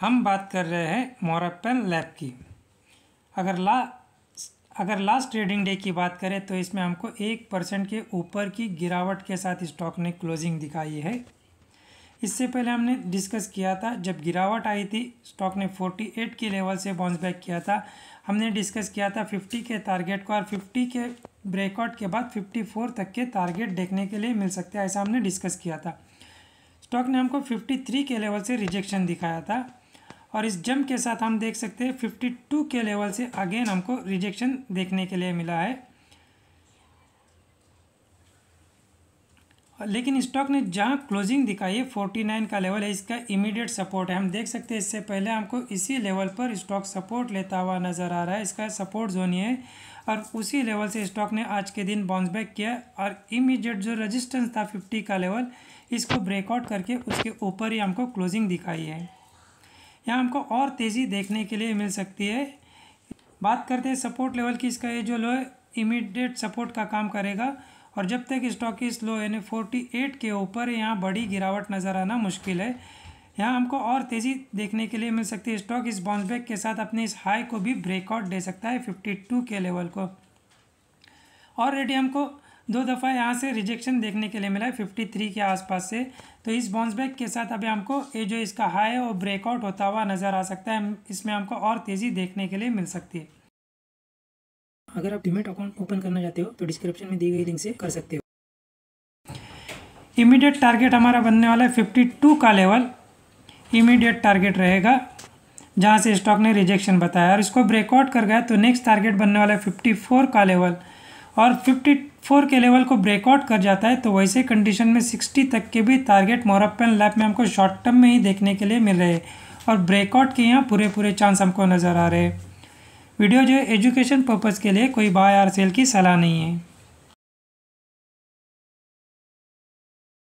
हम बात कर रहे हैं मोरप्पन लैब की अगर ला अगर लास्ट ट्रेडिंग डे की बात करें तो इसमें हमको एक परसेंट के ऊपर की गिरावट के साथ स्टॉक ने क्लोजिंग दिखाई है इससे पहले हमने डिस्कस किया था जब गिरावट आई थी स्टॉक ने 48 के लेवल से बाउंस बैक किया था हमने डिस्कस किया था 50 के टारगेट को और 50 के ब्रेकआउट के बाद 54 तक के टारगेट देखने के लिए मिल सकते हैं ऐसा हमने डिस्कस किया था स्टॉक ने हमको 53 के लेवल से रिजेक्शन दिखाया था और इस जंप के साथ हम देख सकते हैं 52 के लेवल से अगेन हमको रिजेक्शन देखने के लिए मिला है लेकिन स्टॉक ने जहाँ क्लोजिंग दिखाई है फोर्टी नाइन का लेवल है इसका इमीडिएट सपोर्ट है हम देख सकते हैं इससे पहले हमको इसी लेवल पर स्टॉक सपोर्ट लेता हुआ नज़र आ रहा है इसका सपोर्ट जोन ये है और उसी लेवल से स्टॉक ने आज के दिन बाउंस बैक किया और इमीडिएट जो रजिस्टेंस था फिफ्टी का लेवल इसको ब्रेकआउट करके उसके ऊपर ही हमको क्लोजिंग दिखाई है यहाँ हमको और तेज़ी देखने के लिए मिल सकती है बात करते हैं सपोर्ट लेवल की इसका ये जो लो है इमीडिएट सपोर्ट का काम करेगा और जब तक स्टॉक इस लो यानी फोर्टी एट के ऊपर यहाँ बड़ी गिरावट नज़र आना मुश्किल है यहाँ हमको और तेज़ी देखने के लिए मिल सकती है स्टॉक इस बाउंसबैक के साथ अपने इस हाई को भी ब्रेकआउट दे सकता है फिफ्टी टू के लेवल को ऑलरेडी हमको दो दफ़ा यहाँ से रिजेक्शन देखने के लिए मिला है फिफ्टी थ्री के आसपास से तो इस बाउंस बैक के साथ अभी हमको ये जो इसका हाई है वो ब्रेकआउट होता हुआ नज़र आ सकता है इसमें हमको और तेज़ी देखने के लिए मिल सकती है अगर आप डिमेट अकाउंट ओपन करना चाहते हो तो डिस्क्रिप्शन में दी गई लिंक से कर सकते हो इमीडिएट टारगेट हमारा बनने वाला है फिफ्टी टू का लेवल इमीडिएट टारगेट रहेगा जहाँ से स्टॉक ने रिजेक्शन बताया और इसको ब्रेकआउट कर गया तो नेक्स्ट टारगेट बनने वाला है फिफ्टी फोर का लेवल और 54 के लेवल को ब्रेकआउट कर जाता है तो वैसे कंडीशन में 60 तक के भी टारगेट मोरप्पन लैब में हमको शॉर्ट टर्म में ही देखने के लिए मिल रहे हैं और ब्रेकआउट के यहाँ पूरे पूरे चांस हमको नज़र आ रहे हैं वीडियो जो एजुकेशन पर्पज़ के लिए कोई बाय आर सेल की सलाह नहीं है